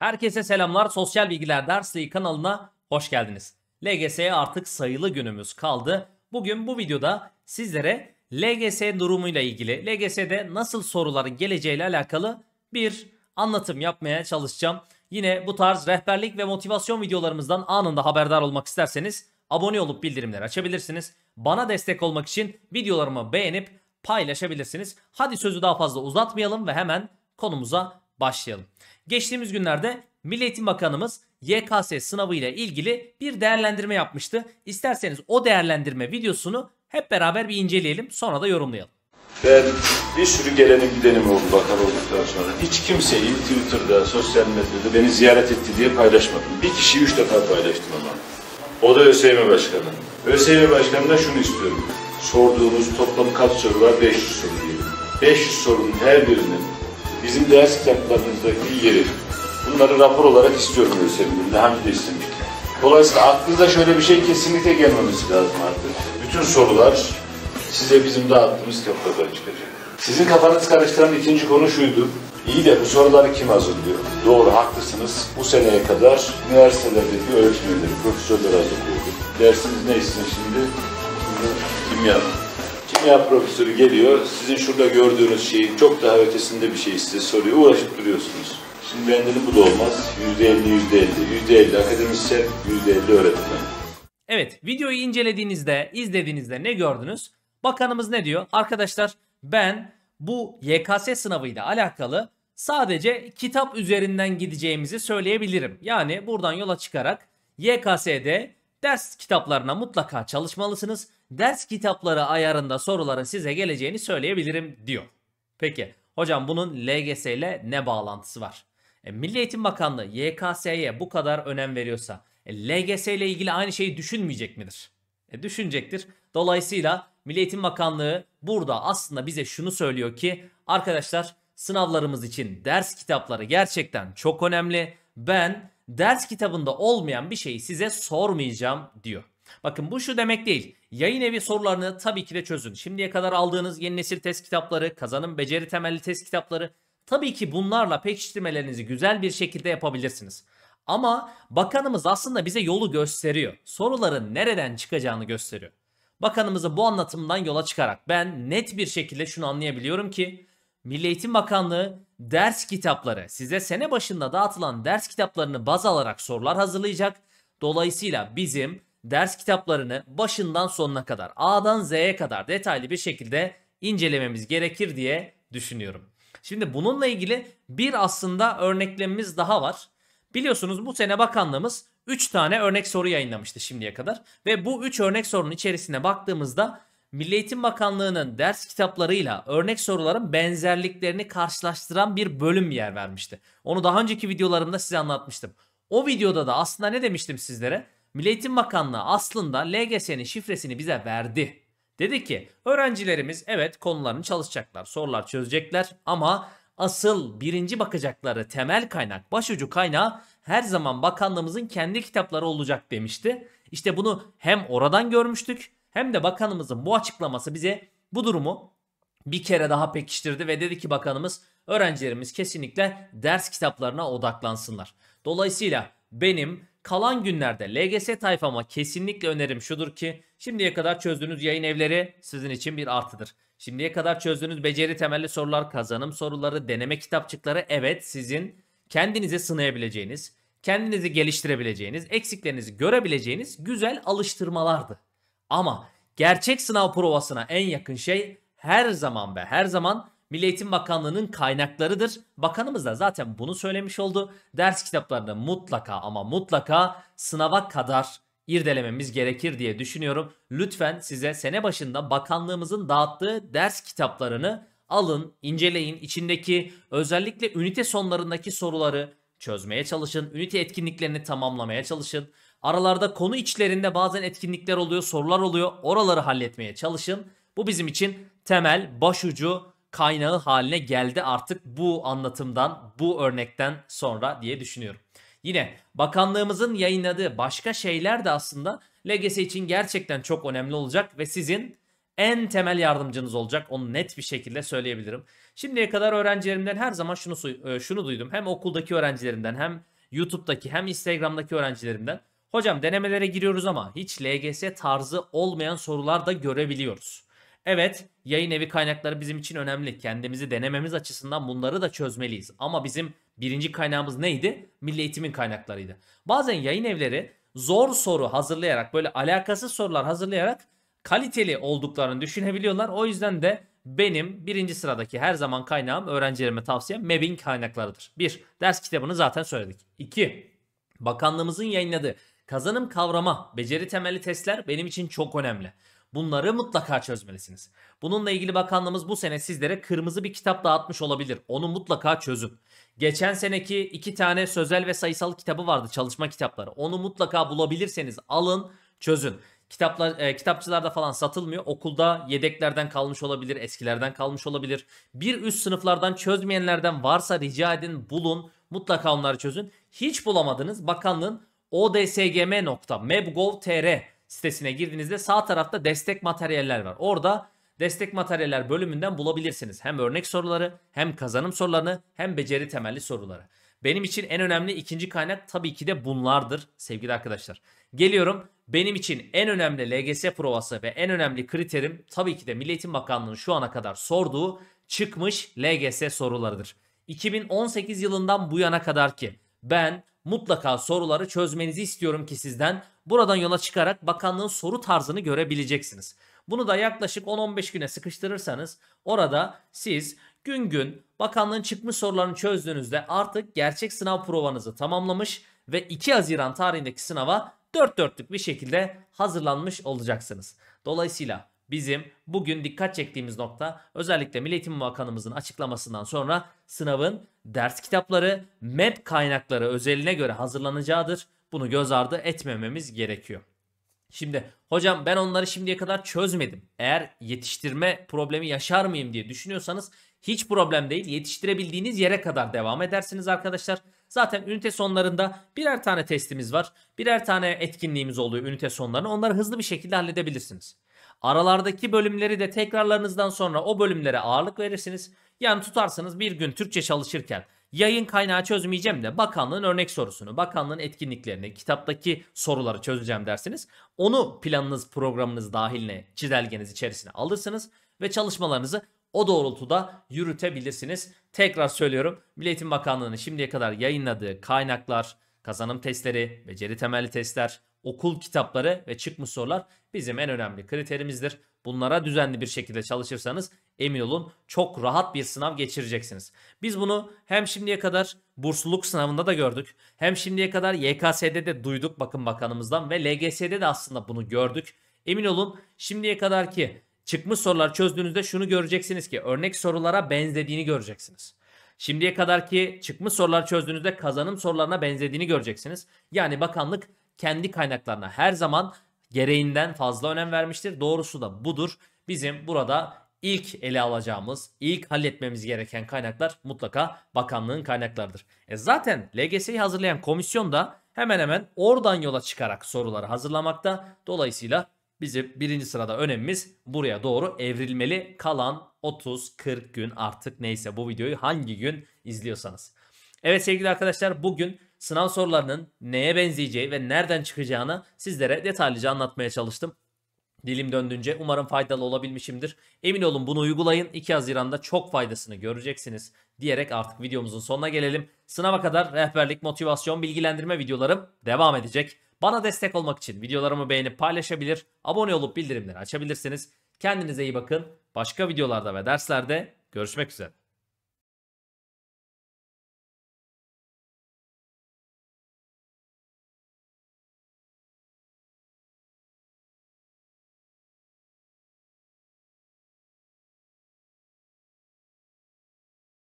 Herkese selamlar. Sosyal Bilgiler Dersliği kanalına hoş geldiniz. LGS'ye artık sayılı günümüz kaldı. Bugün bu videoda sizlere LGS durumuyla ilgili, LGS'de nasıl soruların geleceğiyle alakalı bir anlatım yapmaya çalışacağım. Yine bu tarz rehberlik ve motivasyon videolarımızdan anında haberdar olmak isterseniz abone olup bildirimleri açabilirsiniz. Bana destek olmak için videolarımı beğenip paylaşabilirsiniz. Hadi sözü daha fazla uzatmayalım ve hemen konumuza başlayalım. Geçtiğimiz günlerde Milli Eğitim Bakanımız YKS sınavı ile ilgili bir değerlendirme yapmıştı. İsterseniz o değerlendirme videosunu hep beraber bir inceleyelim sonra da yorumlayalım. Ben bir sürü gelenim gidenim oldu bakan olduktan sonra. Hiç kimse Twitter'da, sosyal medyada beni ziyaret etti diye paylaşmadım. Bir kişi üç defa paylaştım ama. O da ÖSYM Başkanı. ÖSYM Başkanı'ndan şunu istiyorum. Sorduğunuz toplam kaç soru var? 500 soru diyelim. 500 sorunun her birinin bizim ders kitaplarımızdaki yeri. Bunları rapor olarak istiyorum Hüseyin'in. Daha önce istemiş. Dolayısıyla aklınıza şöyle bir şey kesinlikle gelmemesi lazım artık. Bütün sorular size bizim dağıttığımız kitaplardan çıkacak. Sizin kafanız karıştıran ikinci konu şuydu. İyi de bu soruları kim hazırlıyor? Doğru haklısınız. Bu seneye kadar üniversitelerdeki öğretmenleri, profesörleri hazırlıyordu. Dersiniz ne istesin şimdi? Kimya kimya profesörü geliyor, sizin şurada gördüğünüz şeyin çok daha ötesinde bir şey size soruyor, uğraşıp duruyorsunuz. Şimdi ben dedim bu da olmaz. %50, %50, %50 akademisyen, %50 öğretmen. Evet, videoyu incelediğinizde, izlediğinizde ne gördünüz? Bakanımız ne diyor? Arkadaşlar ben bu YKS sınavıyla alakalı sadece kitap üzerinden gideceğimizi söyleyebilirim. Yani buradan yola çıkarak YKS'de ders kitaplarına mutlaka çalışmalısınız ders kitapları ayarında soruların size geleceğini söyleyebilirim diyor. Peki hocam bunun LGS ile ne bağlantısı var? E, Milli Eğitim Bakanlığı YKS'ye bu kadar önem veriyorsa e, LGS ile ilgili aynı şeyi düşünmeyecek midir? E, düşünecektir. Dolayısıyla Milli Eğitim Bakanlığı burada aslında bize şunu söylüyor ki arkadaşlar sınavlarımız için ders kitapları gerçekten çok önemli. Ben ders kitabında olmayan bir şeyi size sormayacağım diyor. Bakın bu şu demek değil. Yayın evi sorularını tabii ki de çözün. Şimdiye kadar aldığınız yeni nesil test kitapları, kazanım beceri temelli test kitapları tabii ki bunlarla pekiştirmelerinizi güzel bir şekilde yapabilirsiniz. Ama bakanımız aslında bize yolu gösteriyor. Soruların nereden çıkacağını gösteriyor. Bakanımızın bu anlatımından yola çıkarak ben net bir şekilde şunu anlayabiliyorum ki Milli Eğitim Bakanlığı ders kitapları size sene başında dağıtılan ders kitaplarını baz alarak sorular hazırlayacak. Dolayısıyla bizim ders kitaplarını başından sonuna kadar A'dan Z'ye kadar detaylı bir şekilde incelememiz gerekir diye düşünüyorum. Şimdi bununla ilgili bir aslında örneklemimiz daha var. Biliyorsunuz bu sene bakanlığımız 3 tane örnek soru yayınlamıştı şimdiye kadar. Ve bu 3 örnek sorunun içerisine baktığımızda Milli Eğitim Bakanlığı'nın ders kitaplarıyla örnek soruların benzerliklerini karşılaştıran bir bölüm yer vermişti. Onu daha önceki videolarımda size anlatmıştım. O videoda da aslında ne demiştim sizlere? Milli Eğitim Bakanlığı aslında LGS'nin şifresini bize verdi. Dedi ki öğrencilerimiz evet konularını çalışacaklar, sorular çözecekler ama asıl birinci bakacakları temel kaynak, başucu kaynağı her zaman bakanlığımızın kendi kitapları olacak demişti. İşte bunu hem oradan görmüştük hem de bakanımızın bu açıklaması bize bu durumu bir kere daha pekiştirdi ve dedi ki bakanımız öğrencilerimiz kesinlikle ders kitaplarına odaklansınlar. Dolayısıyla benim Kalan günlerde LGS tayfama kesinlikle önerim şudur ki şimdiye kadar çözdüğünüz yayın evleri sizin için bir artıdır. Şimdiye kadar çözdüğünüz beceri temelli sorular, kazanım soruları, deneme kitapçıkları evet sizin kendinize sınayabileceğiniz, kendinizi geliştirebileceğiniz, eksiklerinizi görebileceğiniz güzel alıştırmalardı. Ama gerçek sınav provasına en yakın şey her zaman ve her zaman Milli Eğitim Bakanlığı'nın kaynaklarıdır. Bakanımız da zaten bunu söylemiş oldu. Ders kitaplarını mutlaka ama mutlaka sınava kadar irdelememiz gerekir diye düşünüyorum. Lütfen size sene başında bakanlığımızın dağıttığı ders kitaplarını alın, inceleyin. İçindeki özellikle ünite sonlarındaki soruları çözmeye çalışın. Ünite etkinliklerini tamamlamaya çalışın. Aralarda konu içlerinde bazen etkinlikler oluyor, sorular oluyor. Oraları halletmeye çalışın. Bu bizim için temel, başucu kaynağı haline geldi artık bu anlatımdan, bu örnekten sonra diye düşünüyorum. Yine bakanlığımızın yayınladığı başka şeyler de aslında LGS için gerçekten çok önemli olacak ve sizin en temel yardımcınız olacak. Onu net bir şekilde söyleyebilirim. Şimdiye kadar öğrencilerimden her zaman şunu e, şunu duydum. Hem okuldaki öğrencilerimden hem YouTube'daki hem Instagram'daki öğrencilerimden. Hocam denemelere giriyoruz ama hiç LGS tarzı olmayan sorular da görebiliyoruz. Evet yayın evi kaynakları bizim için önemli. Kendimizi denememiz açısından bunları da çözmeliyiz. Ama bizim birinci kaynağımız neydi? Milli eğitimin kaynaklarıydı. Bazen yayın evleri zor soru hazırlayarak böyle alakasız sorular hazırlayarak kaliteli olduklarını düşünebiliyorlar. O yüzden de benim birinci sıradaki her zaman kaynağım öğrencilerime tavsiyem MEB'in kaynaklarıdır. 1. Ders kitabını zaten söyledik. 2. Bakanlığımızın yayınladığı kazanım kavrama, beceri temelli testler benim için çok önemli. Bunları mutlaka çözmelisiniz. Bununla ilgili bakanlığımız bu sene sizlere kırmızı bir kitap dağıtmış olabilir. Onu mutlaka çözün. Geçen seneki iki tane sözel ve sayısal kitabı vardı çalışma kitapları. Onu mutlaka bulabilirseniz alın çözün. Kitaplar, e, kitapçılarda falan satılmıyor. Okulda yedeklerden kalmış olabilir, eskilerden kalmış olabilir. Bir üst sınıflardan çözmeyenlerden varsa rica edin bulun. Mutlaka onları çözün. Hiç bulamadınız bakanlığın odsgm.mebgov.tr sitesine girdiğinizde sağ tarafta destek materyaller var. Orada destek materyaller bölümünden bulabilirsiniz. Hem örnek soruları, hem kazanım sorularını, hem beceri temelli soruları. Benim için en önemli ikinci kaynak tabii ki de bunlardır sevgili arkadaşlar. Geliyorum benim için en önemli LGS provası ve en önemli kriterim tabii ki de Milli Eğitim Bakanlığı'nın şu ana kadar sorduğu çıkmış LGS sorularıdır. 2018 yılından bu yana kadar ki ben mutlaka soruları çözmenizi istiyorum ki sizden Buradan yola çıkarak bakanlığın soru tarzını görebileceksiniz. Bunu da yaklaşık 10-15 güne sıkıştırırsanız orada siz gün gün bakanlığın çıkmış sorularını çözdüğünüzde artık gerçek sınav provanızı tamamlamış ve 2 Haziran tarihindeki sınava dört dörtlük bir şekilde hazırlanmış olacaksınız. Dolayısıyla bizim bugün dikkat çektiğimiz nokta özellikle Milli Eğitim Bakanımızın açıklamasından sonra sınavın ders kitapları, MEP kaynakları özeline göre hazırlanacağıdır. Bunu göz ardı etmememiz gerekiyor. Şimdi hocam ben onları şimdiye kadar çözmedim. Eğer yetiştirme problemi yaşar mıyım diye düşünüyorsanız hiç problem değil. Yetiştirebildiğiniz yere kadar devam edersiniz arkadaşlar. Zaten ünite sonlarında birer tane testimiz var. Birer tane etkinliğimiz oluyor ünite sonlarına. Onları hızlı bir şekilde halledebilirsiniz. Aralardaki bölümleri de tekrarlarınızdan sonra o bölümlere ağırlık verirsiniz. Yani tutarsınız bir gün Türkçe çalışırken Yayın kaynağı çözmeyeceğim de bakanlığın örnek sorusunu, bakanlığın etkinliklerini, kitaptaki soruları çözeceğim dersiniz. Onu planınız, programınız dahiline, çizelgeniz içerisine alırsınız ve çalışmalarınızı o doğrultuda yürütebilirsiniz. Tekrar söylüyorum. Milli Eğitim Bakanlığı'nın şimdiye kadar yayınladığı kaynaklar, kazanım testleri, beceri temelli testler, okul kitapları ve çıkmış sorular bizim en önemli kriterimizdir. Bunlara düzenli bir şekilde çalışırsanız emin olun çok rahat bir sınav geçireceksiniz. Biz bunu hem şimdiye kadar bursluluk sınavında da gördük. Hem şimdiye kadar YKS'de de duyduk bakın bakanımızdan ve LGS'de de aslında bunu gördük. Emin olun şimdiye kadar ki çıkmış sorular çözdüğünüzde şunu göreceksiniz ki örnek sorulara benzediğini göreceksiniz. Şimdiye kadar ki çıkmış sorular çözdüğünüzde kazanım sorularına benzediğini göreceksiniz. Yani bakanlık kendi kaynaklarına her zaman gereğinden fazla önem vermiştir. Doğrusu da budur. Bizim burada ilk ele alacağımız, ilk halletmemiz gereken kaynaklar mutlaka bakanlığın kaynaklarıdır. E zaten LGS'yi hazırlayan komisyon da hemen hemen oradan yola çıkarak soruları hazırlamakta. Dolayısıyla bizim birinci sırada önemimiz buraya doğru evrilmeli. Kalan 30-40 gün artık neyse bu videoyu hangi gün izliyorsanız. Evet sevgili arkadaşlar bugün sınav sorularının neye benzeyeceği ve nereden çıkacağını sizlere detaylıca anlatmaya çalıştım. Dilim döndüğünce umarım faydalı olabilmişimdir. Emin olun bunu uygulayın. 2 Haziran'da çok faydasını göreceksiniz diyerek artık videomuzun sonuna gelelim. Sınava kadar rehberlik, motivasyon, bilgilendirme videolarım devam edecek. Bana destek olmak için videolarımı beğenip paylaşabilir, abone olup bildirimleri açabilirsiniz. Kendinize iyi bakın. Başka videolarda ve derslerde görüşmek üzere.